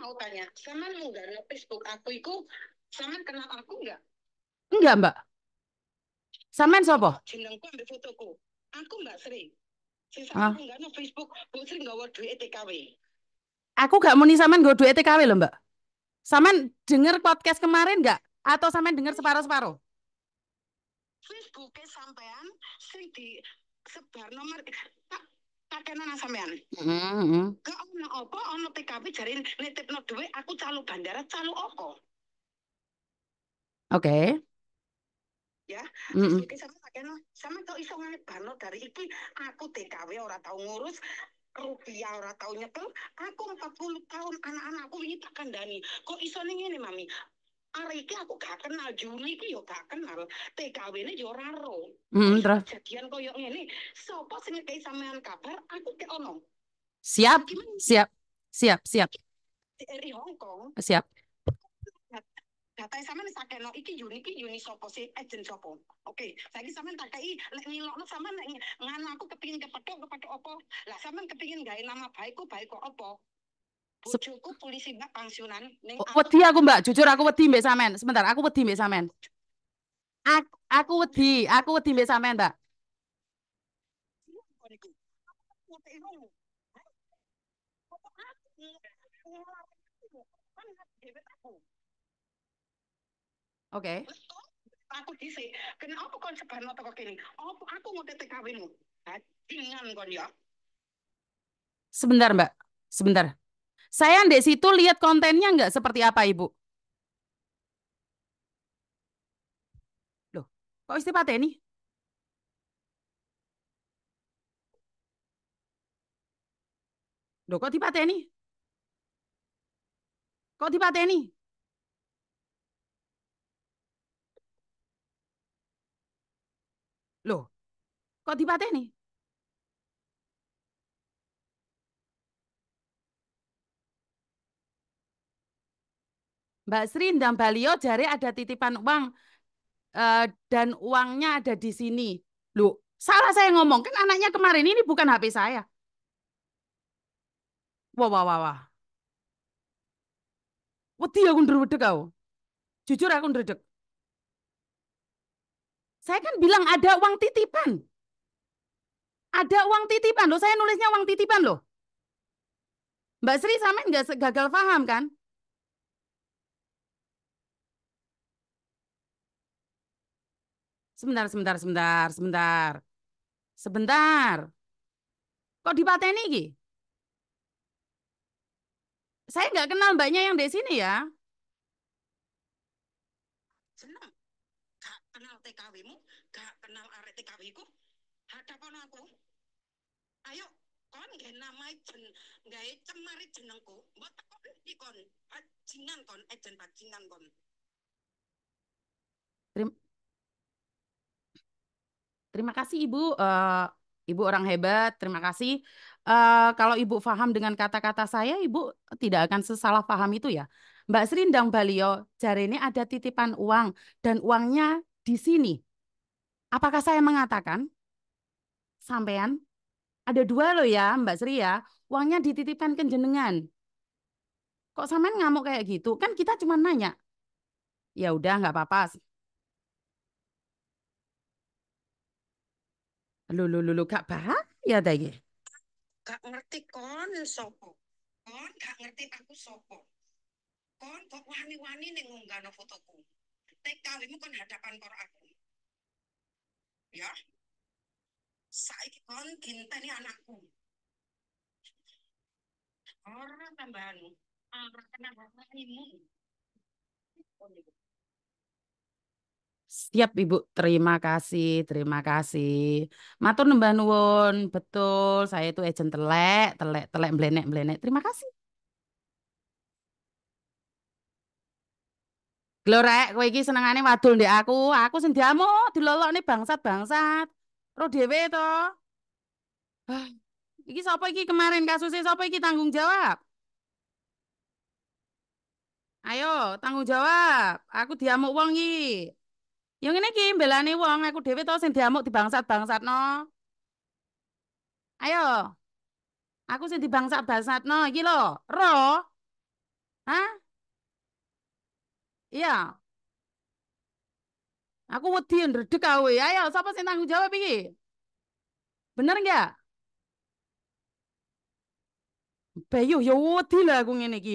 mau tanya, sama nggak ada Facebook aku iku, sama kenal aku nggak? Enggak, Mbak. Saman siapa? Jenengku ambil fotoku. Aku Mbak Sri. Sisa ah. aku nggak no Facebook, Bu Sri nggak duit TKW. Aku gak muni saman gak duit TKW loh, Mbak. Saman denger podcast kemarin nggak? Atau saman denger separuh-separuh? Facebooknya sampean Sri di sebar nomor tak kakenan sampean. Mm -hmm. Mm-hmm. Ke ono apa ono TKP jarin no dhuwit aku calu bandara calu opo Oke. Okay. Ya, mm jadi sama sakeno, sama tau iso ngelebano dari iki aku TKW ora tau ngurus, rupiah ora tau nyekel, aku 40 tahun anak-anakku ini tak kandani. Kok iso ning ngene, Mami? Hari iki aku gak kenal Juli kok yo gak kenal. tkw ini yo ora mm, terus. Jadian koyo ngene, sapa sing ngekei sampean kabar aku ke ono. Siap, siap, siap, siap. Eri Hong Kong. Siap. Data sampean sakeno iki juni iki juni sopo si agen sopo. Oke, saiki sampean tak kei lek ngilokno sama lek ngan aku kepengin kepethuk kepethuk opo. Lah sampean kepingin gawe nama baikku baik kok apa? Bojoku polisi mbak pensiunan ning Wedi aku Mbak, jujur aku wedi mbak sampean. Sebentar, aku wedi mbak sampean. Aku, aku wedi, aku wedi mbek sampean, Mbak. Oke. Okay. Aku dhisik, kenapa kon sebano teko kene? Apa aku mau tetek kawinmu? Bajingan eh, kon ya. Sebentar, Mbak. Sebentar. Saya di situ lihat kontennya nggak seperti apa, Ibu? Loh, kok isti ini? Loh, kok ini? Kok ini? Loh, kok nih Mbak Sri dan Balio jari ada titipan uang uh, dan uangnya ada di sini. Loh, salah saya ngomong. Kan anaknya kemarin ini bukan HP saya. Wah, wah, wah, wah. Wedi aku ndredeg aku. Jujur aku ndredeg. Saya kan bilang ada uang titipan. Ada uang titipan loh. Saya nulisnya uang titipan loh. Mbak Sri sama nggak gagal paham kan? Sebentar, sebentar, sebentar, sebentar. Sebentar. Kok dipateni iki? Saya nggak kenal mbaknya yang di sini ya. TKW-mu gak kenal arek TKW-ku? Hadapon aku. Ayo, kon gak namai jen gak cemari jenengku. buat kon iki kon, bajingan kon, ejen bajingan kon. Terima, terima kasih Ibu. Uh, Ibu orang hebat, terima kasih. Uh, kalau Ibu faham dengan kata-kata saya, Ibu tidak akan sesalah faham itu ya. Mbak Serindang Balio, jari ini ada titipan uang dan uangnya di sini, apakah saya mengatakan, sampean, ada dua loh ya Mbak Sri ya, uangnya dititipkan ke jenengan. Kok sampean ngamuk kayak gitu? Kan kita cuma nanya. Ya udah nggak apa-apa. Lu lu lu lu gak ya tadi. kak ngerti kon sopo. Kon gak ngerti aku sopo. Kon kok wani-wani ning no fotoku praktek mu kan hadapan Quran. Ya. Saiki kon ginteni anakku. Orang tambahan. orang kena hatimu. Siap Ibu, terima kasih, terima kasih. Matur nembah nuwun, betul. Saya itu agent telek, telek, telek, blenek, blenek. Terima kasih. Lho rek, kowe iki senengane wadul ndek aku. Aku sing diamuk, dilolokne bangsat-bangsat. Ro dhewe to. iki sapa iki kemarin kasusnya sapa iki tanggung jawab? Ayo, tanggung jawab. Aku diamuk wong iki. ini ngene iki mbelane wong, aku dhewe to sing diamuk dibangsat no, Ayo. Aku sing bangsat no iki lho, ro. Hah? Iya. Aku wedi ndredeg kowe. Ayo, sapa sing tanggung jawab iki? Bener enggak? Bayu yo ya wedi lah aku ngene iki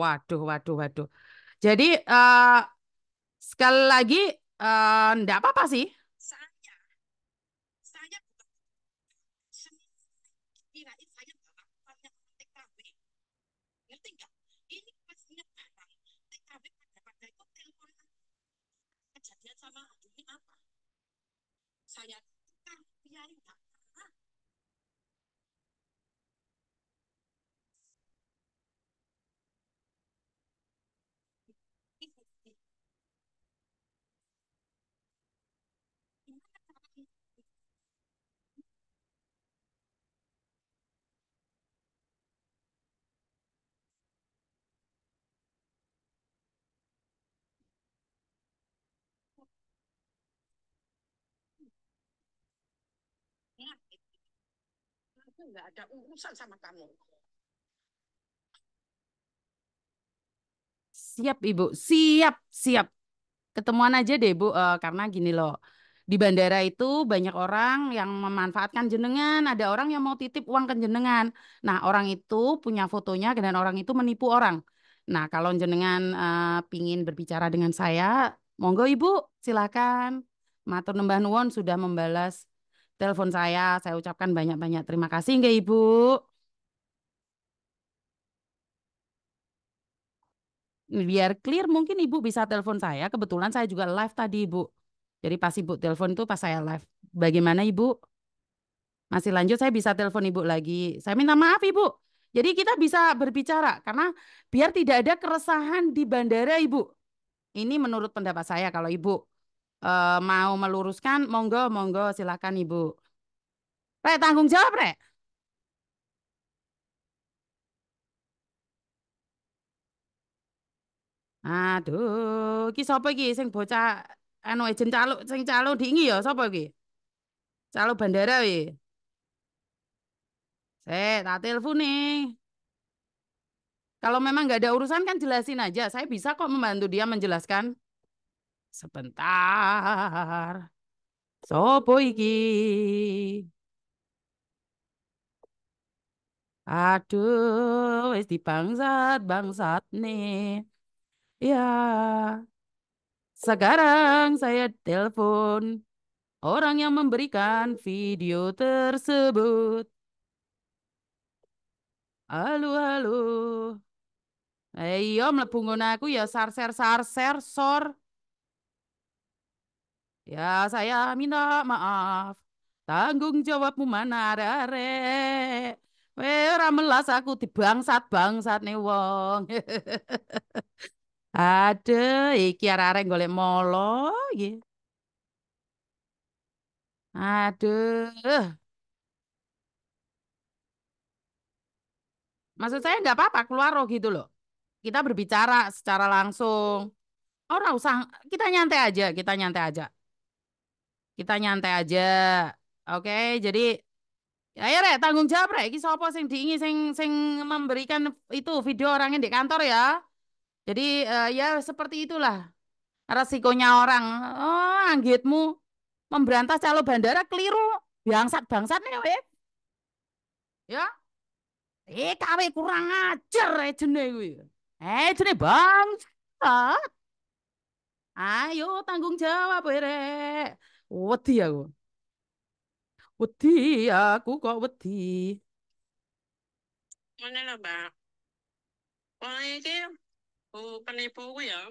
Waduh, waduh, waduh. Jadi uh, sekali lagi uh, ndak apa-apa sih itu nggak ada urusan sama kamu. Siap Ibu, siap, siap. Ketemuan aja deh Bu, uh, karena gini loh. Di bandara itu banyak orang yang memanfaatkan jenengan, ada orang yang mau titip uang ke jenengan. Nah orang itu punya fotonya dan orang itu menipu orang. Nah kalau jenengan uh, pingin berbicara dengan saya, monggo Ibu silakan. Matur nembah nuwun sudah membalas telepon saya. Saya ucapkan banyak-banyak terima kasih nggak Ibu? Biar clear mungkin Ibu bisa telepon saya. Kebetulan saya juga live tadi Ibu. Jadi pas Ibu telepon itu pas saya live. Bagaimana Ibu? Masih lanjut saya bisa telepon Ibu lagi. Saya minta maaf Ibu. Jadi kita bisa berbicara karena biar tidak ada keresahan di bandara Ibu. Ini menurut pendapat saya kalau Ibu uh, mau meluruskan, monggo, monggo, silakan Ibu. Rek, tanggung jawab, Rek. Aduh, ki sapa iki sing bocah anu ejen calo, sing calo diingi ya sapa iki? Calo bandara iki. Sik, tak telepon nih. Kalau memang nggak ada urusan kan jelasin aja. Saya bisa kok membantu dia menjelaskan. Sebentar. Sopo iki? Aduh, wis dibangsat, bangsat nih. Ya, sekarang saya telepon orang yang memberikan video tersebut. Halo, halo. Ayo mlebu aku ya sarser sarser sor. Ya, saya minta maaf. Tanggung jawabmu mana, re Weh, ramelas aku dibangsat-bangsat bangsat nih wong. Aduh, iki arek golek molo iki. Aduh. Maksud saya nggak apa-apa keluar loh gitu loh. Kita berbicara secara langsung. Orang usah kita nyantai aja, kita nyantai aja. Kita nyantai aja. Oke, okay? jadi ayo rek tanggung jawab rek iki sapa sing diingi sing sing memberikan itu video orangnya di kantor ya. Jadi uh, ya seperti itulah resikonya orang. Oh, anggitmu memberantas calo bandara keliru. Bangsat bangsat nih we. Ya. Eh, kawe kurang ajar eh, ejene eh, jenis bangsat. Ayo tanggung jawab, Rek. Wati aku. wati aku kok wati? Mana lah, Mbak. ini iki penipu aku ya.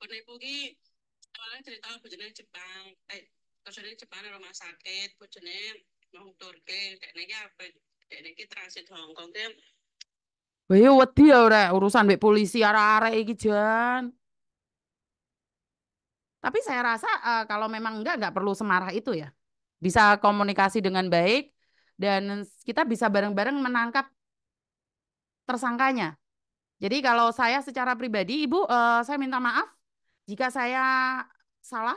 Penipu ini awalnya cerita jenis Jepang, eh jenis Jepang rumah sakit, jenis mau Turki, Dan ini apa? Dan ini transit Hongkong Wah, ya wati ya ora urusan mbek polisi arah-arah iki jan. Tapi saya rasa uh, kalau memang enggak, enggak perlu semarah itu ya. Bisa komunikasi dengan baik dan kita bisa bareng-bareng menangkap tersangkanya. Jadi kalau saya secara pribadi, Ibu, uh, saya minta maaf jika saya salah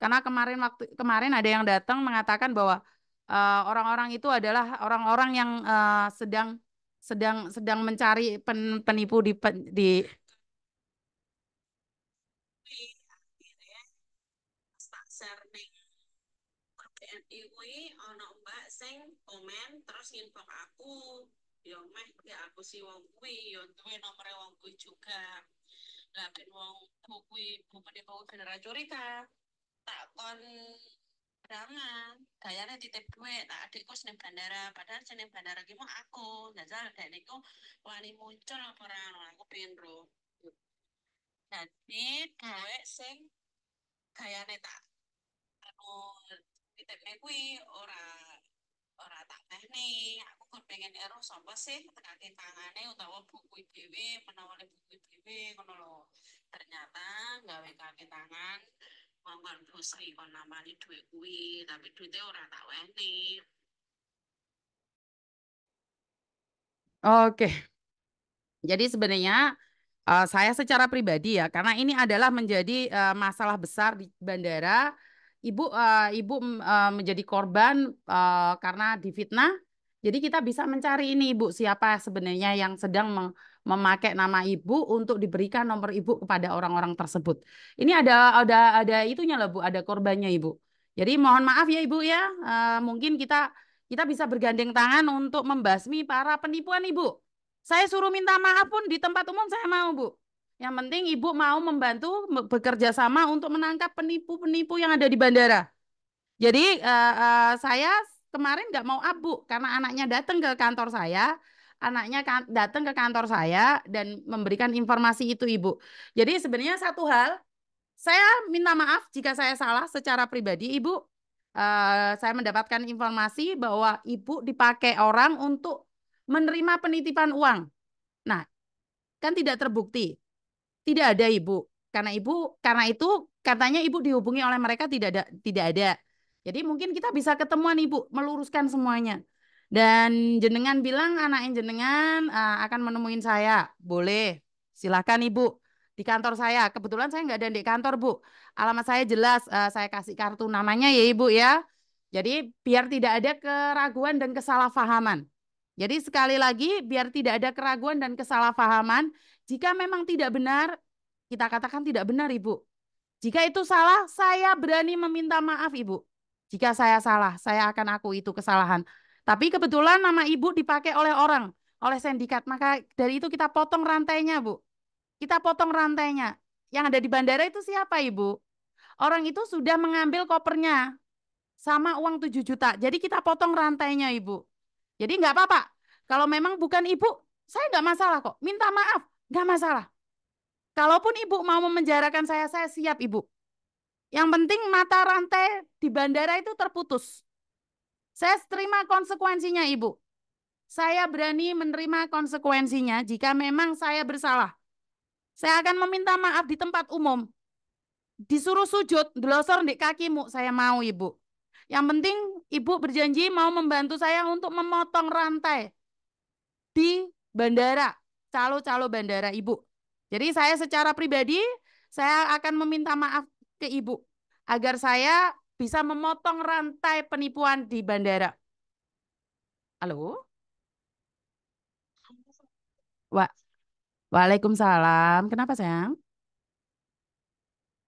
karena kemarin waktu kemarin ada yang datang mengatakan bahwa eh, orang-orang uh, itu adalah orang-orang yang uh, sedang sedang sedang mencari pen, penipu di, di komen terus info ke aku yo ya meh ya aku si wong kuwi yo ya duwe nomor wong kuwi juga lah ben wong kuwi bupati kuwi bener curiga tak kon berangan gayane titip duit tak adikku seneng bandara padahal seneng bandara gimana aku jajal dek niku wani muncul orang orang aku pengen ro jadi gue sing gayane tak anu titipne kuwi orang ora tak tehne aku kan pengen ero sapa sih tekake tangane utawa buku dhewe menawa buku dhewe ngono lho ternyata gawe kaki tangan mongkon busri kon namani duit kuwi tapi duitnya ora tak wehne Oke. Jadi sebenarnya uh, saya secara pribadi ya karena ini adalah menjadi uh, masalah besar di bandara ibu uh, ibu uh, menjadi korban uh, karena difitnah. Jadi kita bisa mencari ini ibu siapa sebenarnya yang sedang memakai nama ibu untuk diberikan nomor ibu kepada orang-orang tersebut. Ini ada ada ada itunya loh bu, ada korbannya ibu. Jadi mohon maaf ya ibu ya, uh, mungkin kita kita bisa bergandeng tangan untuk membasmi para penipuan ibu. Saya suruh minta maaf pun di tempat umum saya mau bu. Yang penting ibu mau membantu bekerja sama untuk menangkap penipu-penipu yang ada di bandara. Jadi uh, uh, saya kemarin nggak mau abu karena anaknya datang ke kantor saya, anaknya kan, datang ke kantor saya dan memberikan informasi itu ibu. Jadi sebenarnya satu hal, saya minta maaf jika saya salah secara pribadi ibu. Uh, saya mendapatkan informasi bahwa ibu dipakai orang untuk menerima penitipan uang. Nah, kan tidak terbukti. Tidak ada ibu. Karena ibu karena itu katanya ibu dihubungi oleh mereka tidak ada tidak ada. Jadi mungkin kita bisa ketemuan ibu meluruskan semuanya. Dan jenengan bilang anaknya jenengan uh, akan menemuin saya. Boleh. Silakan ibu di kantor saya. Kebetulan saya nggak ada di kantor bu. Alamat saya jelas. Uh, saya kasih kartu namanya ya ibu ya. Jadi biar tidak ada keraguan dan kesalahpahaman. Jadi sekali lagi biar tidak ada keraguan dan kesalahpahaman, jika memang tidak benar, kita katakan tidak benar, Ibu. Jika itu salah, saya berani meminta maaf, Ibu. Jika saya salah, saya akan aku itu kesalahan. Tapi kebetulan nama Ibu dipakai oleh orang, oleh sindikat. Maka dari itu kita potong rantainya, Bu. Kita potong rantainya. Yang ada di bandara itu siapa, Ibu? Orang itu sudah mengambil kopernya sama uang 7 juta. Jadi kita potong rantainya, Ibu. Jadi nggak apa-apa. Kalau memang bukan Ibu, saya nggak masalah kok. Minta maaf. Nggak masalah. Kalaupun ibu mau memenjarakan saya, saya siap ibu. Yang penting mata rantai di bandara itu terputus. Saya terima konsekuensinya ibu. Saya berani menerima konsekuensinya jika memang saya bersalah. Saya akan meminta maaf di tempat umum. Disuruh sujud, dilosor di kakimu, saya mau ibu. Yang penting ibu berjanji mau membantu saya untuk memotong rantai di bandara calo-calo bandara Ibu. Jadi saya secara pribadi saya akan meminta maaf ke Ibu agar saya bisa memotong rantai penipuan di bandara. Halo? Wa Waalaikumsalam. Kenapa, sayang?